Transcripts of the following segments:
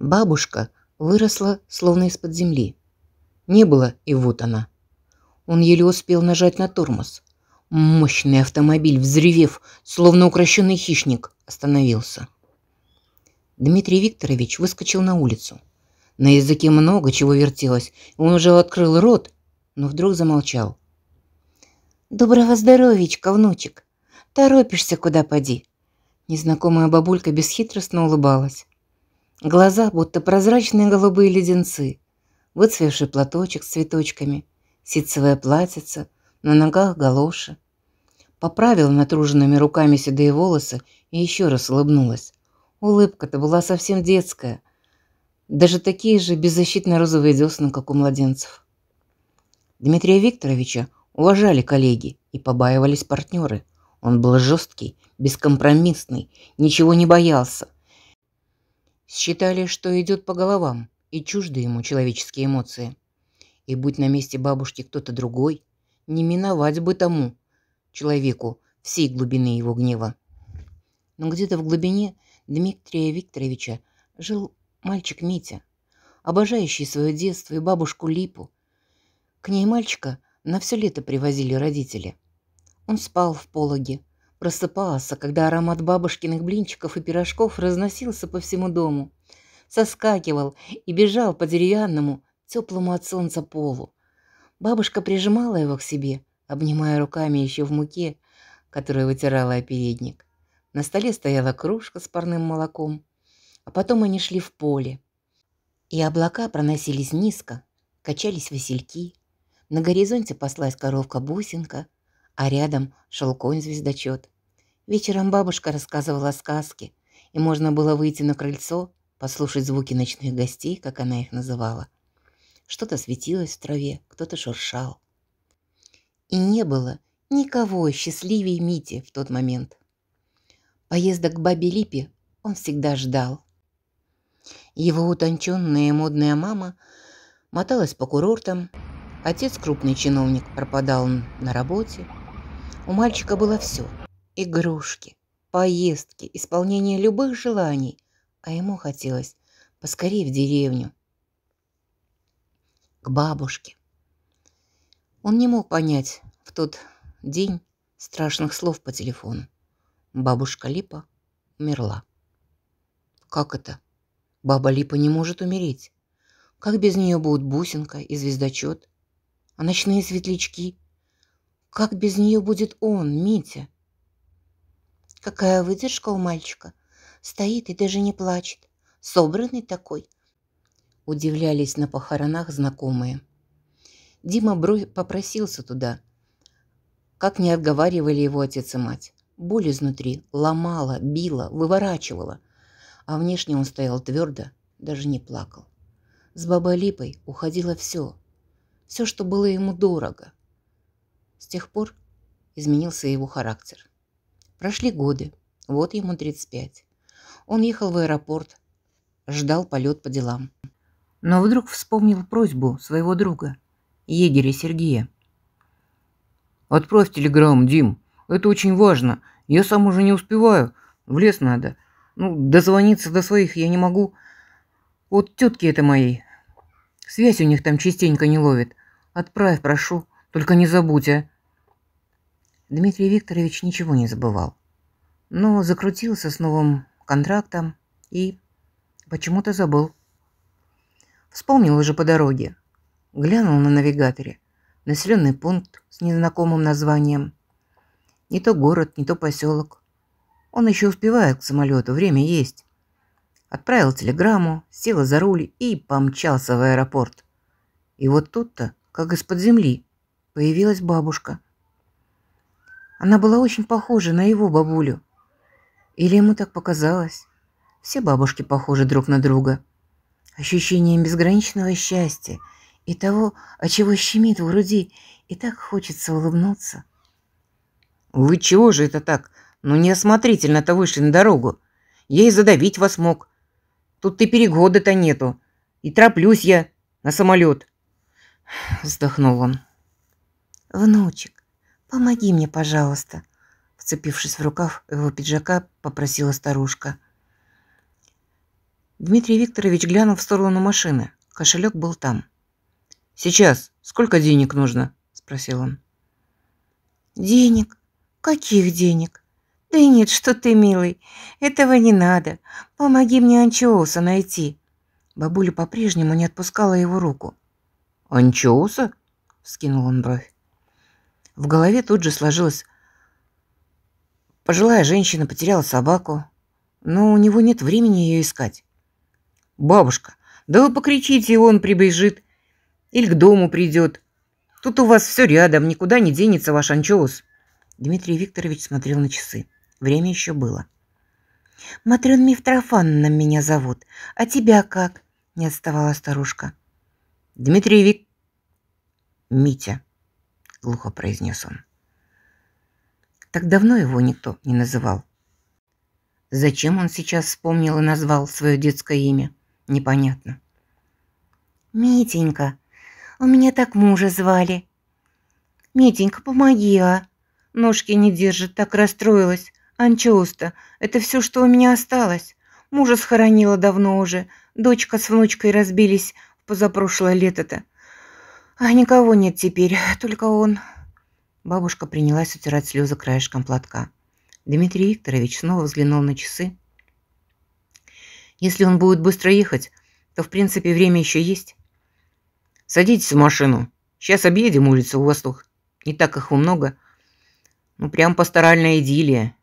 Бабушка выросла словно из-под земли. Не было, и вот она. Он еле успел нажать на тормоз. Мощный автомобиль, взревев, словно укращенный хищник, остановился. Дмитрий Викторович выскочил на улицу. На языке много чего вертелось. Он уже открыл рот, но вдруг замолчал. «Доброго здоровичка, внучек! Торопишься, куда поди!» Незнакомая бабулька бесхитростно улыбалась. Глаза, будто прозрачные голубые леденцы, выцвевший платочек с цветочками, ситцевая платьице, на ногах галоши. Поправила натруженными руками седые волосы и еще раз улыбнулась. Улыбка-то была совсем детская. Даже такие же беззащитно-розовые десны, как у младенцев. Дмитрия Викторовича уважали коллеги и побаивались партнеры. Он был жесткий, бескомпромиссный, ничего не боялся – Считали, что идет по головам, и чужды ему человеческие эмоции. И будь на месте бабушки кто-то другой, не миновать бы тому, человеку, всей глубины его гнева. Но где-то в глубине Дмитрия Викторовича жил мальчик Митя, обожающий свое детство и бабушку Липу. К ней мальчика на все лето привозили родители. Он спал в пологе, Просыпался, когда аромат бабушкиных блинчиков и пирожков разносился по всему дому. Соскакивал и бежал по деревянному, теплому от солнца полу. Бабушка прижимала его к себе, обнимая руками еще в муке, которую вытирала о передник. На столе стояла кружка с парным молоком, а потом они шли в поле. И облака проносились низко, качались васильки. На горизонте паслась коровка-бусинка — а рядом шел конь-звездочет. Вечером бабушка рассказывала сказки, и можно было выйти на крыльцо, послушать звуки ночных гостей, как она их называла. Что-то светилось в траве, кто-то шуршал. И не было никого счастливее Мити в тот момент. Поездок к бабе Липе он всегда ждал. Его утонченная и модная мама моталась по курортам, отец, крупный чиновник, пропадал на работе – у мальчика было все – игрушки, поездки, исполнение любых желаний, а ему хотелось поскорее в деревню, к бабушке. Он не мог понять в тот день страшных слов по телефону. Бабушка Липа умерла. Как это? Баба Липа не может умереть. Как без нее будут бусинка и звездочет? А ночные светлячки – как без нее будет он, Митя? Какая выдержка у мальчика. Стоит и даже не плачет. Собранный такой. Удивлялись на похоронах знакомые. Дима попросился туда. Как не отговаривали его отец и мать. Боль изнутри ломала, била, выворачивала. А внешне он стоял твердо, даже не плакал. С бабой Липой уходило все. Все, что было ему дорого – с тех пор изменился его характер. Прошли годы, вот ему 35. Он ехал в аэропорт, ждал полет по делам. Но вдруг вспомнил просьбу своего друга, егеря Сергея. «Отправь телеграмм, Дим, это очень важно. Я сам уже не успеваю, в лес надо. Ну, дозвониться до своих я не могу. Вот тетки это моей. Связь у них там частенько не ловит. Отправь, прошу. Только не забудь, а. Дмитрий Викторович ничего не забывал, но закрутился с новым контрактом и почему-то забыл. Вспомнил уже по дороге. Глянул на навигаторе. Населенный пункт с незнакомым названием. Не то город, не то поселок. Он еще успевает к самолету, время есть. Отправил телеграмму, села за руль и помчался в аэропорт. И вот тут-то, как из-под земли, появилась бабушка. Она была очень похожа на его бабулю. Или ему так показалось? Все бабушки похожи друг на друга. Ощущением безграничного счастья и того, о чего щемит в груди, и так хочется улыбнуться. «Вы чего же это так? Ну неосмотрительно-то вышли на дорогу. Я и задавить вас мог. Тут и перегода-то нету. И тороплюсь я на самолет. Вздохнул он. «Внучек, помоги мне, пожалуйста», – вцепившись в рукав его пиджака, попросила старушка. Дмитрий Викторович глянул в сторону машины. Кошелек был там. «Сейчас. Сколько денег нужно?» – спросил он. «Денег? Каких денег?» «Да нет, что ты, милый, этого не надо. Помоги мне Анчоуса найти». Бабуля по-прежнему не отпускала его руку. «Анчоуса?» – вскинул он бровь. В голове тут же сложилось Пожилая женщина потеряла собаку, но у него нет времени ее искать. «Бабушка, да вы покричите, и он прибежит. Или к дому придет. Тут у вас все рядом, никуда не денется ваш анчоус». Дмитрий Викторович смотрел на часы. Время еще было. «Матрён Мифтрофановна меня зовут. А тебя как?» – не отставала старушка. «Дмитрий Вик...» «Митя», — глухо произнес он. Так давно его никто не называл. Зачем он сейчас вспомнил и назвал свое детское имя, непонятно. «Митенька, у меня так мужа звали». «Митенька, помоги, а!» Ножки не держит, так расстроилась. Анчоуста, это все, что у меня осталось. Мужа схоронила давно уже. Дочка с внучкой разбились в позапрошлое лето-то. А никого нет теперь, только он. Бабушка принялась утирать слезы краешком платка. Дмитрий Викторович снова взглянул на часы. Если он будет быстро ехать, то, в принципе, время еще есть. Садитесь в машину. Сейчас объедем улицу Восток. Не так их много. Ну, прям пасторальная идиллия,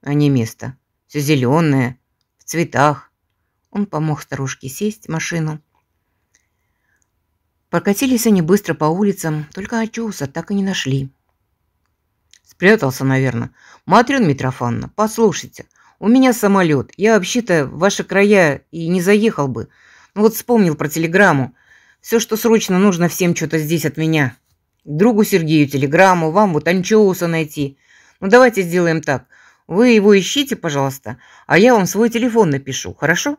а не место. Все зеленое, в цветах. Он помог старушке сесть в машину Прокатились они быстро по улицам, только Ачоуса так и не нашли. Спрятался, наверное. Матрён Митрофанна. послушайте, у меня самолет. Я вообще-то в ваши края и не заехал бы. Ну вот вспомнил про телеграмму. Все, что срочно нужно всем что-то здесь от меня. Другу Сергею телеграмму, вам вот Анчоуса найти. Ну давайте сделаем так. Вы его ищите, пожалуйста, а я вам свой телефон напишу, хорошо?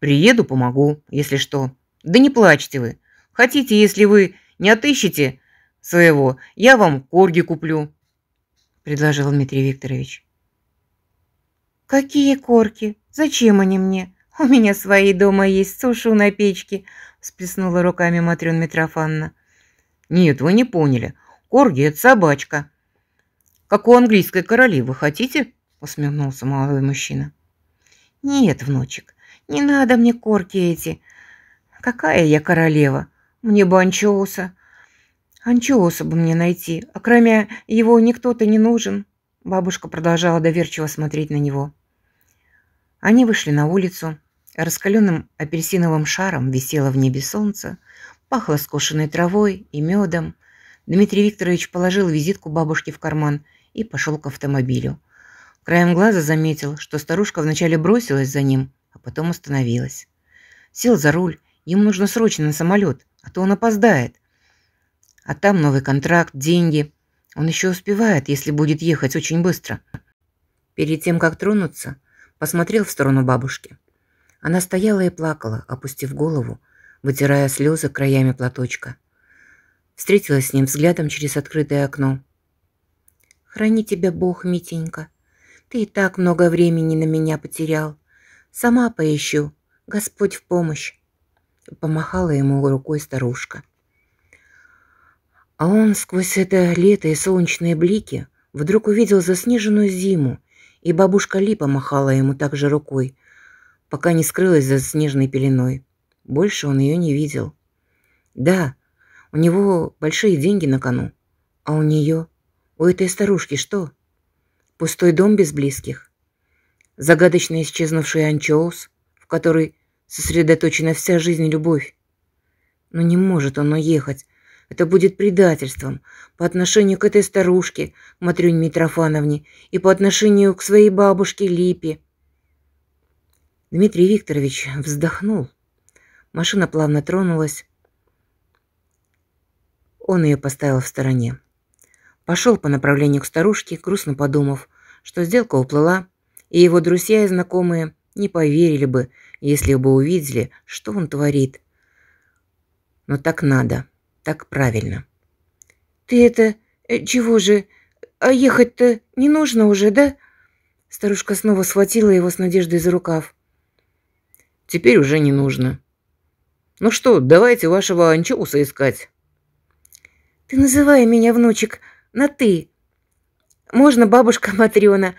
Приеду, помогу, если что. Да не плачьте вы. Хотите, если вы не отыщете своего, я вам корги куплю», – предложил Дмитрий Викторович. «Какие корки? Зачем они мне? У меня свои дома есть, сушу на печке», – сплеснула руками Матрёна Митрофанна. «Нет, вы не поняли. Корги – это собачка. Как у английской королевы, хотите?» – усмехнулся молодой мужчина. «Нет, внучек, не надо мне корки эти. Какая я королева? Мне бы анчоуса. Анчоуса бы мне найти, а кроме его никто-то не нужен. Бабушка продолжала доверчиво смотреть на него. Они вышли на улицу. Раскаленным апельсиновым шаром висело в небе солнце, пахло скошенной травой и медом. Дмитрий Викторович положил визитку бабушке в карман и пошел к автомобилю. Краем глаза заметил, что старушка вначале бросилась за ним, а потом остановилась. Сел за руль, Ему нужно срочно на самолет, а то он опоздает. А там новый контракт, деньги. Он еще успевает, если будет ехать очень быстро. Перед тем, как тронуться, посмотрел в сторону бабушки. Она стояла и плакала, опустив голову, вытирая слезы краями платочка. Встретилась с ним взглядом через открытое окно. «Храни тебя Бог, Митенька. Ты и так много времени на меня потерял. Сама поищу. Господь в помощь. Помахала ему рукой старушка. А он сквозь это лето и солнечные блики вдруг увидел заснеженную зиму, и бабушка Ли помахала ему также рукой, пока не скрылась за снежной пеленой. Больше он ее не видел. Да, у него большие деньги на кону, а у нее, у этой старушки что? Пустой дом без близких. Загадочно исчезнувший анчоус, в который сосредоточена вся жизнь и любовь. Но не может он уехать. Это будет предательством по отношению к этой старушке, Матрюне Митрофановне, и по отношению к своей бабушке Липе. Дмитрий Викторович вздохнул. Машина плавно тронулась. Он ее поставил в стороне. Пошел по направлению к старушке, грустно подумав, что сделка уплыла, и его друзья и знакомые не поверили бы, если бы увидели, что он творит. Но так надо, так правильно. «Ты это... Э, чего же? А ехать-то не нужно уже, да?» Старушка снова схватила его с надеждой за рукав. «Теперь уже не нужно. Ну что, давайте вашего анчоуса искать». «Ты называй меня, внучек, на «ты». Можно бабушка Матрёна,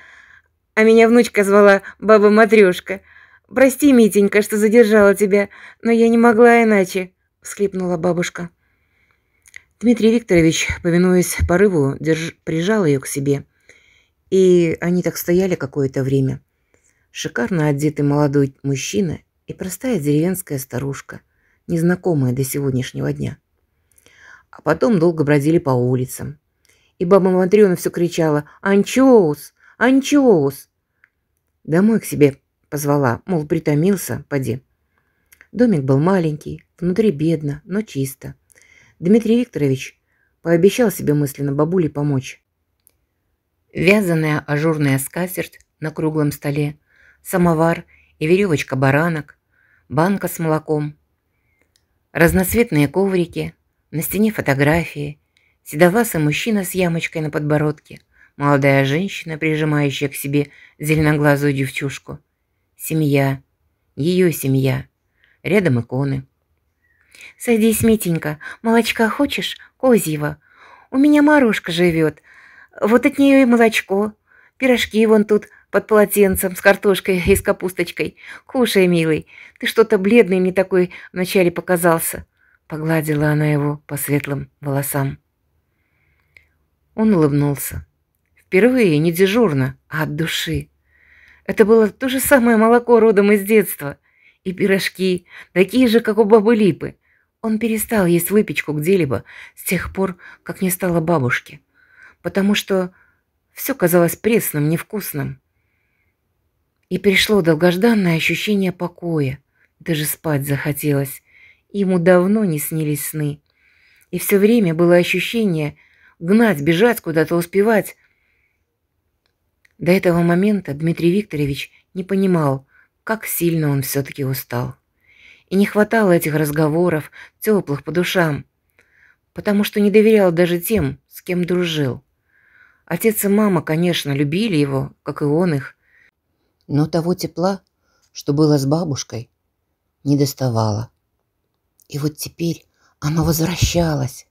а меня внучка звала баба Матрёшка». «Прости, Митенька, что задержала тебя, но я не могла иначе», — всхлипнула бабушка. Дмитрий Викторович, повинуясь порыву, держ... прижал ее к себе. И они так стояли какое-то время. Шикарно одетый молодой мужчина и простая деревенская старушка, незнакомая до сегодняшнего дня. А потом долго бродили по улицам. И баба Матрёна все кричала «Анчоус! Анчоус!» «Домой к себе!» Позвала, мол, притомился, поди. Домик был маленький, внутри бедно, но чисто. Дмитрий Викторович пообещал себе мысленно бабуле помочь. Вязаная ажурная скатерть на круглом столе, самовар и веревочка баранок, банка с молоком, разноцветные коврики, на стене фотографии, седовасый мужчина с ямочкой на подбородке, молодая женщина, прижимающая к себе зеленоглазую девчушку. Семья. Ее семья. Рядом иконы. «Садись, Митенька, молочка хочешь? Козьего. У меня Марушка живет. Вот от нее и молочко. Пирожки вон тут под полотенцем с картошкой и с капусточкой. Кушай, милый, ты что-то бледный мне такой вначале показался». Погладила она его по светлым волосам. Он улыбнулся. Впервые не дежурно, а от души. Это было то же самое молоко родом из детства. И пирожки, такие же, как у бабы Липы. Он перестал есть выпечку где-либо с тех пор, как не стало бабушки. Потому что все казалось пресным, невкусным. И пришло долгожданное ощущение покоя. Даже спать захотелось. Ему давно не снились сны. И все время было ощущение гнать, бежать куда-то, успевать, до этого момента Дмитрий Викторович не понимал, как сильно он все-таки устал. И не хватало этих разговоров, теплых по душам, потому что не доверял даже тем, с кем дружил. Отец и мама, конечно, любили его, как и он их, но того тепла, что было с бабушкой, не доставало. И вот теперь оно возвращалось.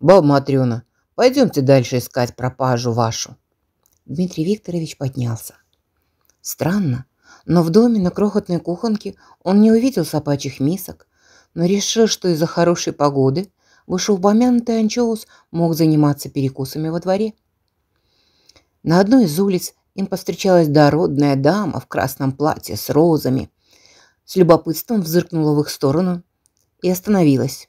«Баба Матрёна, пойдемте дальше искать пропажу вашу», Дмитрий Викторович поднялся. Странно, но в доме на крохотной кухонке он не увидел собачьих мисок, но решил, что из-за хорошей погоды вышеупомянутый анчоус мог заниматься перекусами во дворе. На одной из улиц им повстречалась дородная дама в красном платье с розами. С любопытством взыркнула в их сторону и остановилась.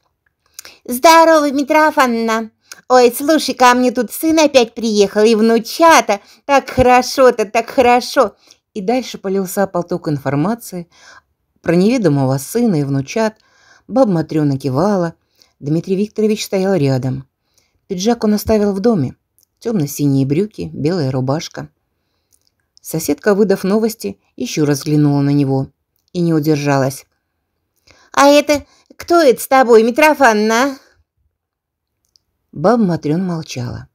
«Здорово, Митрофанна!» Ой, слушай, ко мне тут сын опять приехал, и внучата. Так хорошо-то, так хорошо. И дальше полился поток информации про неведомого сына и внучат. Баба Матрёна кивала. Дмитрий Викторович стоял рядом. Пиджак он оставил в доме. Темно-синие брюки, белая рубашка. Соседка, выдав новости, еще раз взглянула на него и не удержалась. «А это кто это с тобой, Митрофанна?» а?» Баба Матрён молчала.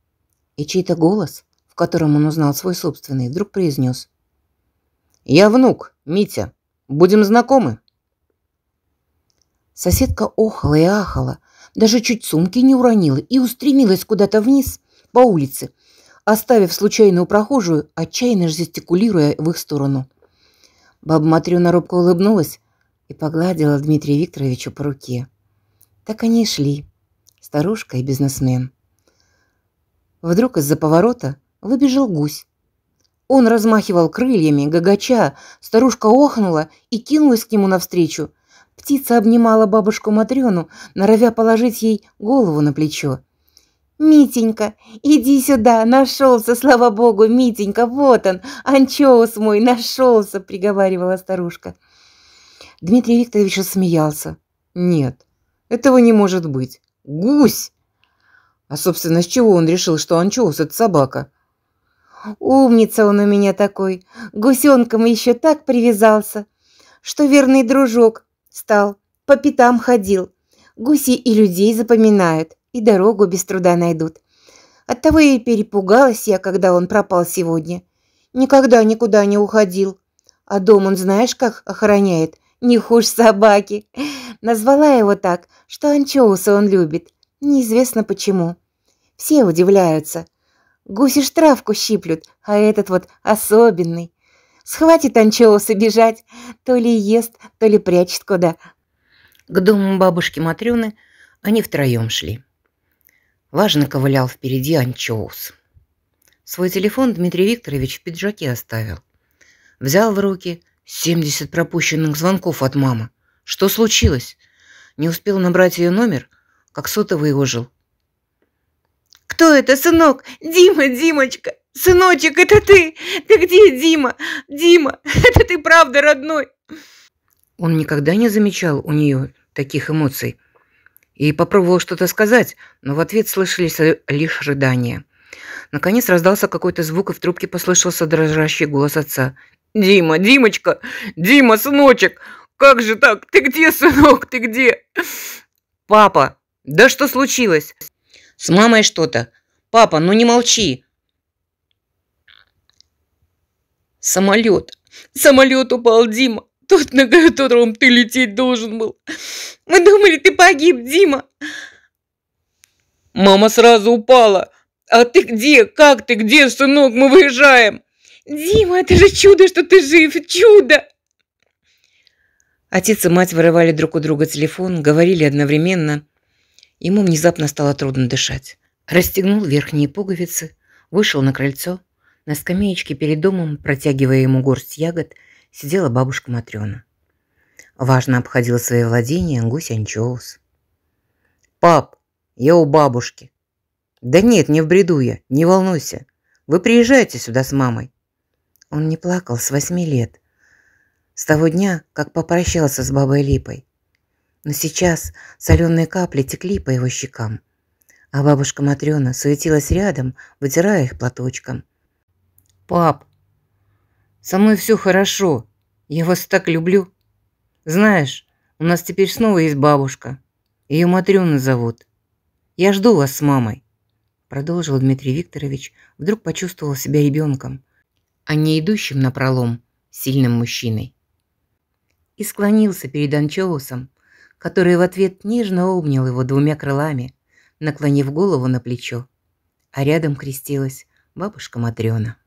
И чей-то голос, в котором он узнал свой собственный, вдруг произнес. «Я внук, Митя. Будем знакомы?» Соседка охала и ахала, даже чуть сумки не уронила и устремилась куда-то вниз по улице, оставив случайную прохожую, отчаянно жестикулируя в их сторону. Баба Матрёна робко улыбнулась и погладила Дмитрия Викторовича по руке. Так они и шли, старушка и бизнесмен. Вдруг из-за поворота выбежал гусь. Он размахивал крыльями, гагача, старушка охнула и кинулась к нему навстречу. Птица обнимала бабушку Матрёну, норовя положить ей голову на плечо. «Митенька, иди сюда, нашелся, слава богу, Митенька, вот он, анчоус мой, нашелся!» – приговаривала старушка. Дмитрий Викторович рассмеялся. «Нет, этого не может быть. Гусь! А, собственно, с чего он решил, что анчоус – это собака? Умница он у меня такой. Гусенком еще так привязался, что верный дружок стал, по пятам ходил. Гуси и людей запоминают, и дорогу без труда найдут. Оттого и перепугалась я, когда он пропал сегодня. Никогда никуда не уходил. А дом он знаешь как охраняет? Не хуже собаки. Назвала его так, что анчоусы он любит. Неизвестно почему. Все удивляются. Гуси штрафку щиплют, а этот вот особенный. Схватит анчоуса бежать, то ли ест, то ли прячет куда. К дому бабушки Матрёны они втроем шли. Важно ковылял впереди анчоус. Свой телефон Дмитрий Викторович в пиджаке оставил. Взял в руки 70 пропущенных звонков от мамы. Что случилось? Не успел набрать ее номер, как сотовый ожил. «Кто это, сынок? Дима, Димочка! Сыночек, это ты! Ты где, Дима? Дима, это ты правда родной!» Он никогда не замечал у нее таких эмоций и попробовал что-то сказать, но в ответ слышались лишь рыдания. Наконец раздался какой-то звук, и в трубке послышался дрожащий голос отца. «Дима, Димочка! Дима, сыночек! Как же так? Ты где, сынок? Ты где? Папа, да что случилось? С мамой что-то. Папа, ну не молчи. Самолет. Самолет упал, Дима. Тот, на котором ты лететь должен был. Мы думали, ты погиб, Дима. Мама сразу упала. А ты где? Как ты? Где, сынок? Мы выезжаем. Дима, это же чудо, что ты жив. Чудо. Отец и мать вырывали друг у друга телефон, говорили одновременно. Ему внезапно стало трудно дышать. Расстегнул верхние пуговицы, вышел на крыльцо. На скамеечке перед домом, протягивая ему горсть ягод, сидела бабушка Матрена. Важно обходил свои владения гусь Анчоус. «Пап, я у бабушки». «Да нет, не в бреду я, не волнуйся. Вы приезжайте сюда с мамой». Он не плакал с восьми лет – с того дня, как попрощался с бабой Липой. Но сейчас соленые капли текли по его щекам, а бабушка Матрёна суетилась рядом, вытирая их платочком. «Пап, со мной все хорошо, я вас так люблю. Знаешь, у нас теперь снова есть бабушка, ее Матрёна зовут. Я жду вас с мамой» продолжил Дмитрий Викторович, вдруг почувствовал себя ребенком, а не идущим на пролом сильным мужчиной и склонился перед Анчоусом, который в ответ нежно обнял его двумя крылами, наклонив голову на плечо. А рядом крестилась бабушка Матрёна.